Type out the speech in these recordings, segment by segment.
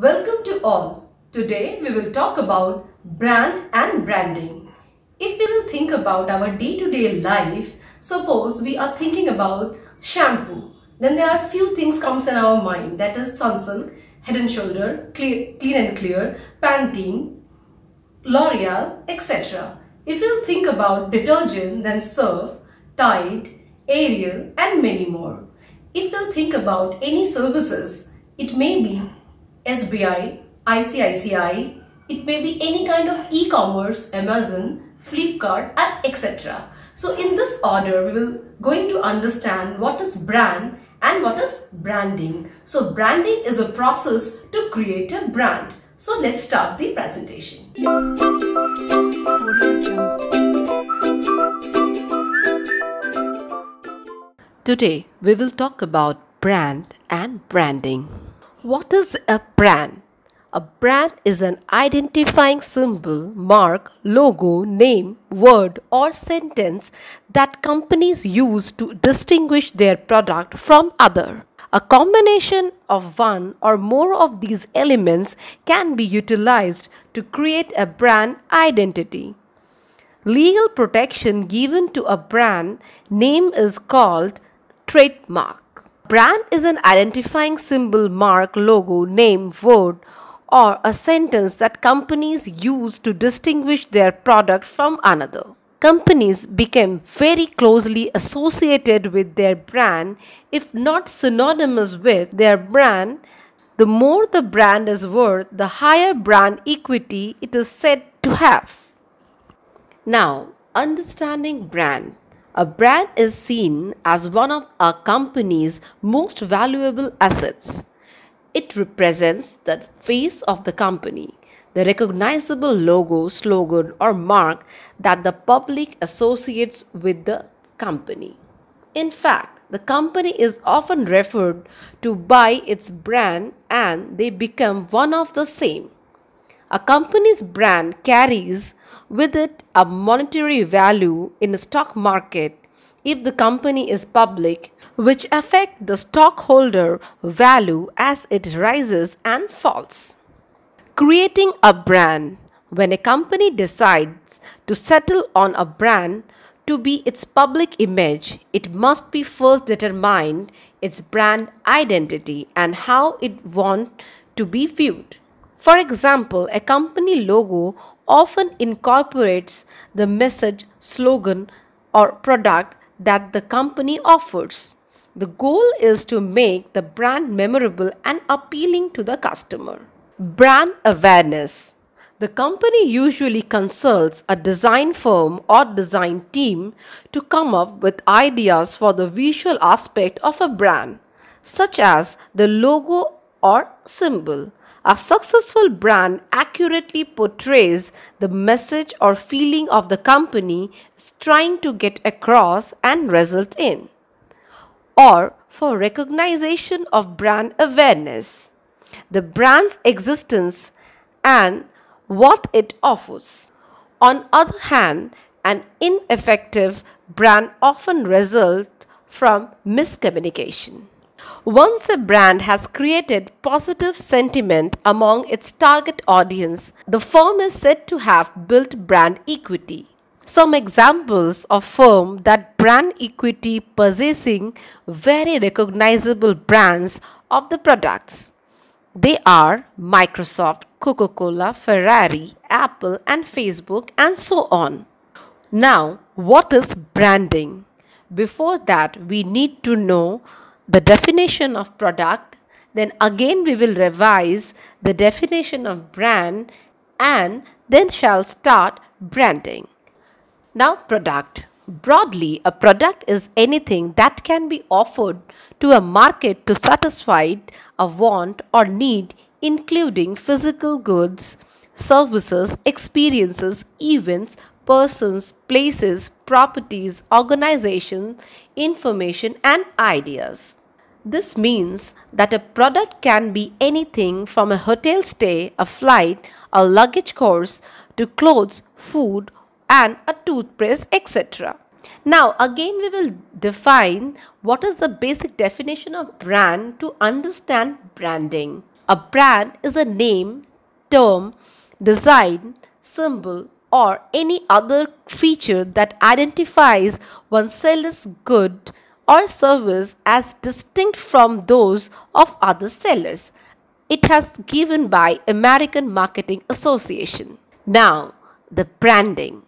Welcome to all. Today we will talk about brand and branding. If we will think about our day-to-day -day life, suppose we are thinking about shampoo, then there are few things comes in our mind that is Sunsilk, Head and Shoulder, Clear, Clean and Clear, Pantene, L'Oreal, etc. If you think about detergent, then Surf, Tide, Ariel and many more. If you think about any services, it may be SBI, ICICI, it may be any kind of e-commerce, Amazon, Flipkart and etc. So in this order, we will going to understand what is brand and what is branding. So branding is a process to create a brand. So let's start the presentation. Today, we will talk about brand and branding. What is a brand? A brand is an identifying symbol, mark, logo, name, word, or sentence that companies use to distinguish their product from other. A combination of one or more of these elements can be utilized to create a brand identity. Legal protection given to a brand name is called trademark. Brand is an identifying symbol, mark, logo, name, word, or a sentence that companies use to distinguish their product from another. Companies became very closely associated with their brand, if not synonymous with their brand. The more the brand is worth, the higher brand equity it is said to have. Now, understanding brand. A brand is seen as one of a company's most valuable assets. It represents the face of the company, the recognizable logo, slogan, or mark that the public associates with the company. In fact, the company is often referred to by its brand and they become one of the same. A company's brand carries with it a monetary value in the stock market if the company is public which affect the stockholder value as it rises and falls. Creating a brand when a company decides to settle on a brand to be its public image, it must be first determined its brand identity and how it wants to be viewed. For example, a company logo often incorporates the message, slogan, or product that the company offers. The goal is to make the brand memorable and appealing to the customer. Brand awareness. The company usually consults a design firm or design team to come up with ideas for the visual aspect of a brand, such as the logo or symbol. A successful brand accurately portrays the message or feeling of the company is trying to get across and result in, or for recognition of brand awareness, the brand's existence, and what it offers. On other hand, an ineffective brand often results from miscommunication. Once a brand has created positive sentiment among its target audience, the firm is said to have built brand equity. Some examples of firm that brand equity possessing very recognizable brands of the products. They are Microsoft, Coca-Cola, Ferrari, Apple and Facebook and so on. Now, what is branding? Before that, we need to know the definition of product, then again we will revise the definition of brand and then shall start branding. Now product. Broadly, a product is anything that can be offered to a market to satisfy a want or need including physical goods, services, experiences, events, persons, places, properties, organization, information and ideas. This means that a product can be anything from a hotel stay, a flight, a luggage course to clothes, food, and a toothpaste, etc. Now, again, we will define what is the basic definition of brand to understand branding. A brand is a name, term, design, symbol, or any other feature that identifies one seller's good, or service as distinct from those of other sellers. It has given by American Marketing Association. Now, the branding.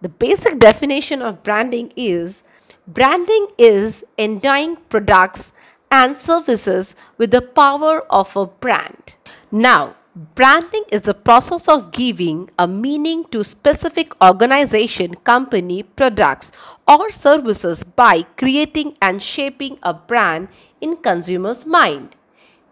The basic definition of branding is branding is endowing products and services with the power of a brand. Now, Branding is the process of giving a meaning to specific organization, company, products or services by creating and shaping a brand in consumers' mind.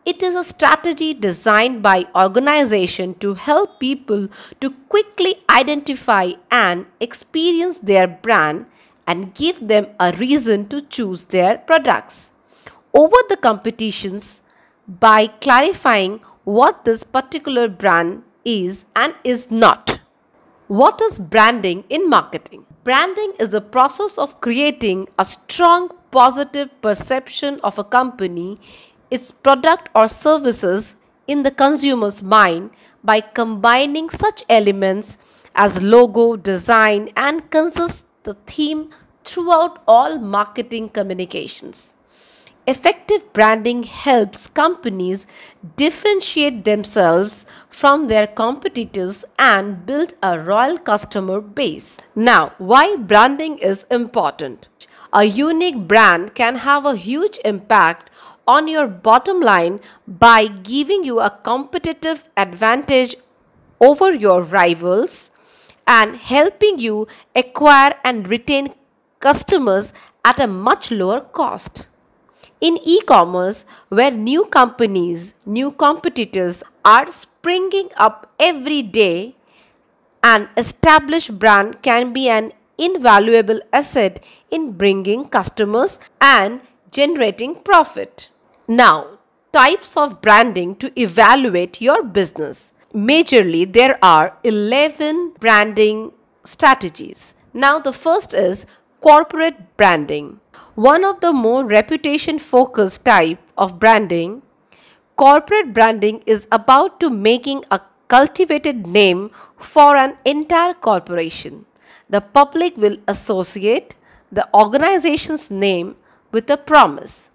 It is a strategy designed by organization to help people to quickly identify and experience their brand and give them a reason to choose their products over the competitions by clarifying what this particular brand is and is not. What is branding in marketing? Branding is the process of creating a strong positive perception of a company, its product or services in the consumer's mind by combining such elements as logo, design and consists the theme throughout all marketing communications. Effective branding helps companies differentiate themselves from their competitors and build a loyal customer base. Now, why branding is important? A unique brand can have a huge impact on your bottom line by giving you a competitive advantage over your rivals and helping you acquire and retain customers at a much lower cost in e-commerce where new companies, new competitors are springing up every day, an established brand can be an invaluable asset in bringing customers and generating profit. Now, types of branding to evaluate your business. Majorly, there are 11 branding strategies. Now, the first is corporate branding. One of the more reputation focused type of branding, corporate branding is about to making a cultivated name for an entire corporation. The public will associate the organization's name with a promise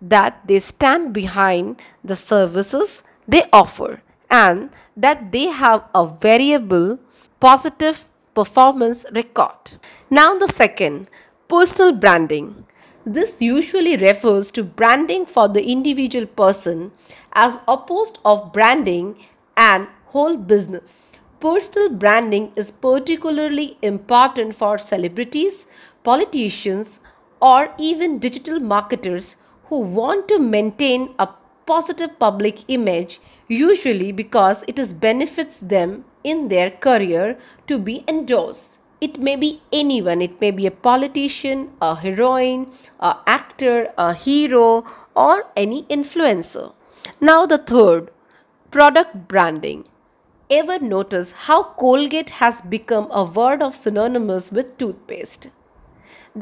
that they stand behind the services they offer and that they have a variable positive performance record. Now the second, personal branding. This usually refers to branding for the individual person as opposed of branding an whole business. Personal branding is particularly important for celebrities, politicians or even digital marketers who want to maintain a positive public image usually because it benefits them in their career to be endorsed it may be anyone it may be a politician a heroine a actor a hero or any influencer now the third product branding ever notice how colgate has become a word of synonymous with toothpaste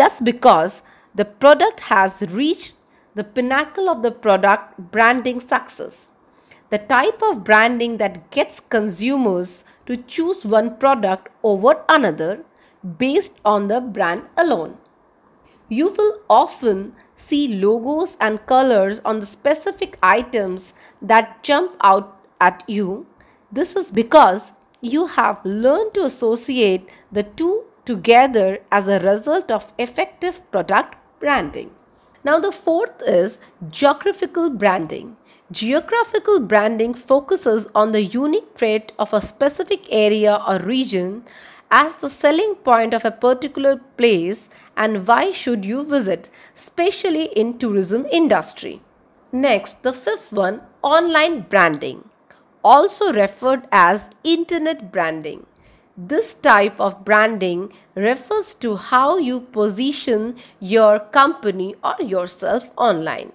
that's because the product has reached the pinnacle of the product branding success the type of branding that gets consumers to choose one product over another based on the brand alone. You will often see logos and colors on the specific items that jump out at you. This is because you have learned to associate the two together as a result of effective product branding. Now, the fourth is geographical branding. Geographical branding focuses on the unique trait of a specific area or region as the selling point of a particular place and why should you visit, especially in tourism industry. Next, the fifth one, online branding, also referred as internet branding. This type of branding refers to how you position your company or yourself online.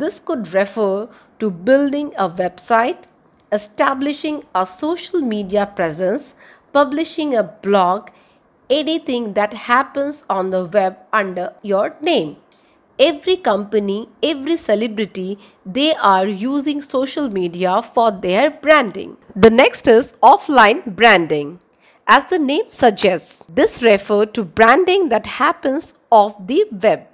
This could refer to building a website, establishing a social media presence, publishing a blog, anything that happens on the web under your name. Every company, every celebrity, they are using social media for their branding. The next is offline branding. As the name suggests, this refers to branding that happens off the web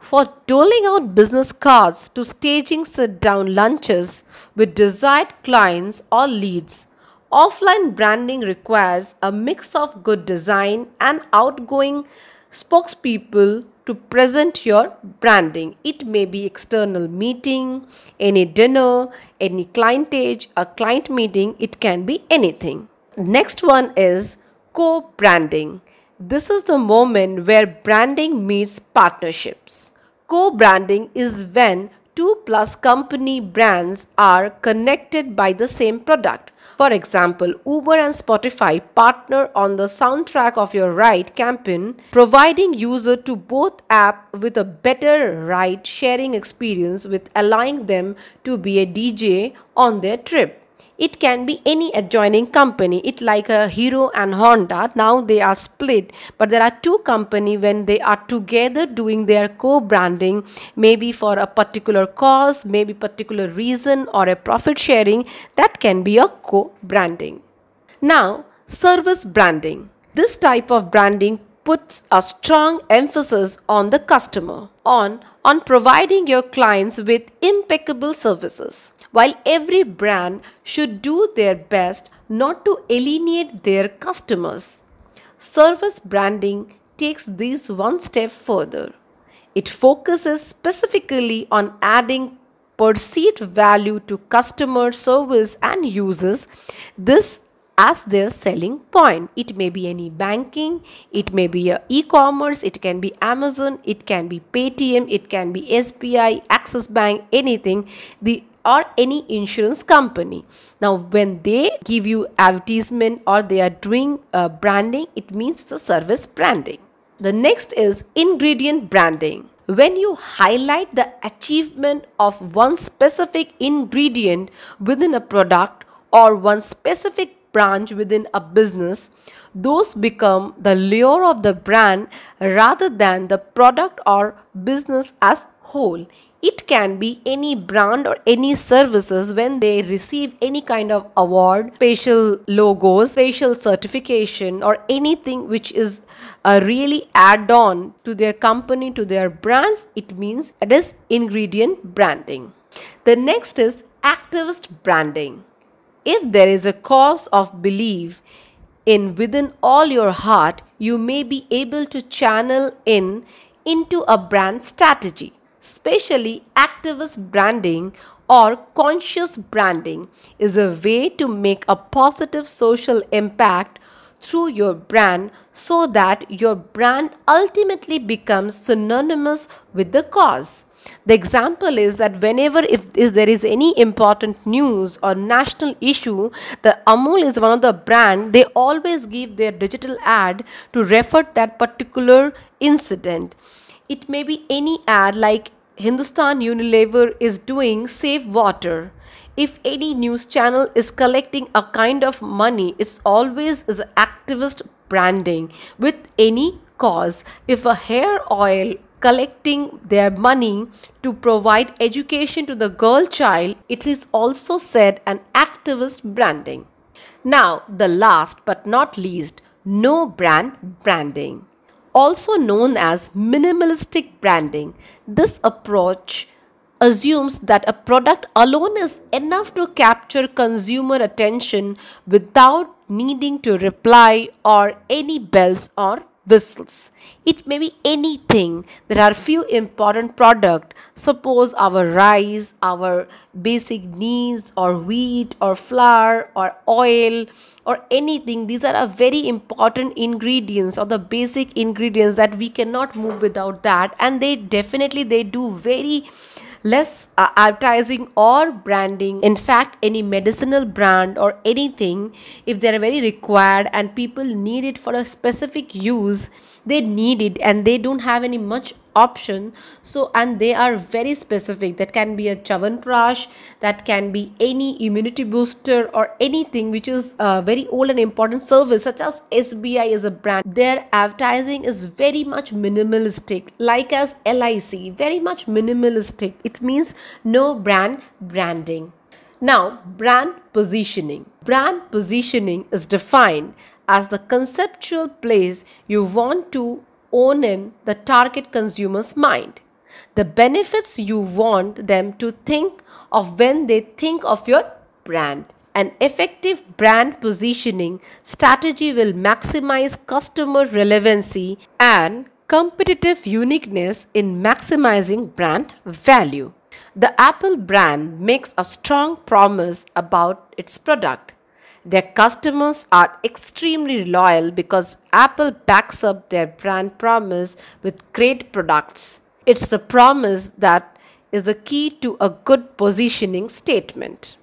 for doling out business cards to staging sit down lunches with desired clients or leads. Offline branding requires a mix of good design and outgoing spokespeople to present your branding. It may be external meeting, any dinner, any clientage, a client meeting, it can be anything. Next one is co-branding. This is the moment where branding meets partnerships. Co-branding is when two plus company brands are connected by the same product. For example, Uber and Spotify partner on the soundtrack of your ride campaign, providing user to both app with a better ride sharing experience with allowing them to be a DJ on their trip it can be any adjoining company it like a hero and honda now they are split but there are two company when they are together doing their co-branding maybe for a particular cause maybe particular reason or a profit sharing that can be a co-branding now service branding this type of branding puts a strong emphasis on the customer on on providing your clients with impeccable services while every brand should do their best not to alienate their customers. Service branding takes this one step further. It focuses specifically on adding perceived value to customer service and uses this as their selling point. It may be any banking, it may be e-commerce, it can be Amazon, it can be Paytm, it can be SBI, Access Bank, anything. The or any insurance company. Now when they give you advertisement or they are doing uh, branding, it means the service branding. The next is ingredient branding. When you highlight the achievement of one specific ingredient within a product or one specific branch within a business, those become the lure of the brand rather than the product or business as whole. It can be any brand or any services when they receive any kind of award, special logos, special certification or anything which is a uh, really add on to their company, to their brands. It means it is ingredient branding. The next is activist branding. If there is a cause of belief in within all your heart, you may be able to channel in into a brand strategy especially activist branding or conscious branding is a way to make a positive social impact through your brand so that your brand ultimately becomes synonymous with the cause. The example is that whenever if, if, there is any important news or national issue, the Amul is one of the brand, they always give their digital ad to refer that particular incident. It may be any ad like Hindustan Unilever is doing Save Water. If any news channel is collecting a kind of money, it's always is activist branding with any cause. If a hair oil collecting their money to provide education to the girl child, it is also said an activist branding. Now, the last but not least, no brand branding also known as minimalistic branding. This approach assumes that a product alone is enough to capture consumer attention without needing to reply or any bells or whistles. It may be anything. There are few important products. Suppose our rice, our basic needs or wheat or flour or oil or anything. These are a very important ingredients or the basic ingredients that we cannot move without that. And they definitely they do very less uh, advertising or branding in fact any medicinal brand or anything if they are very required and people need it for a specific use they need it and they don't have any much option so and they are very specific that can be a chavanprash that can be any immunity booster or anything which is a uh, very old and important service such as SBI as a brand their advertising is very much minimalistic like as LIC very much minimalistic it means no brand branding now brand positioning brand positioning is defined as the conceptual place you want to own in the target consumer's mind, the benefits you want them to think of when they think of your brand. An effective brand positioning strategy will maximize customer relevancy and competitive uniqueness in maximizing brand value. The Apple brand makes a strong promise about its product their customers are extremely loyal because Apple backs up their brand promise with great products. It's the promise that is the key to a good positioning statement.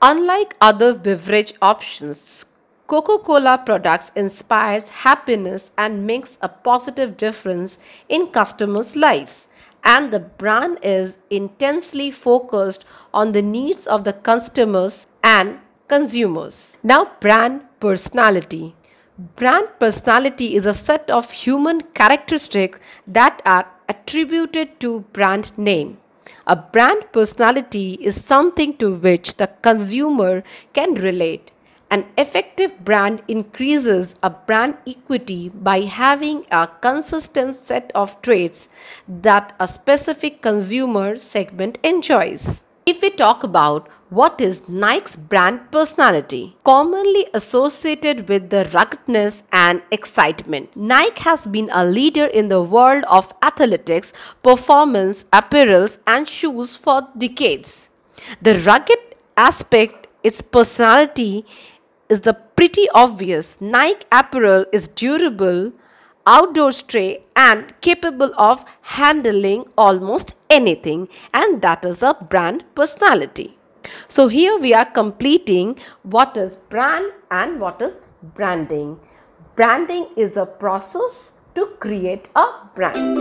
Unlike other beverage options, Coca-Cola products inspires happiness and makes a positive difference in customers' lives and the brand is intensely focused on the needs of the customers and consumers. Now, brand personality. Brand personality is a set of human characteristics that are attributed to brand name. A brand personality is something to which the consumer can relate. An effective brand increases a brand equity by having a consistent set of traits that a specific consumer segment enjoys. If we talk about what is Nike's brand personality? Commonly associated with the ruggedness and excitement, Nike has been a leader in the world of athletics, performance, apparels, and shoes for decades. The rugged aspect, its personality, is the pretty obvious. Nike apparel is durable, outdoor and capable of handling almost anything and that is a brand personality. So here we are completing what is brand and what is branding. Branding is a process to create a brand.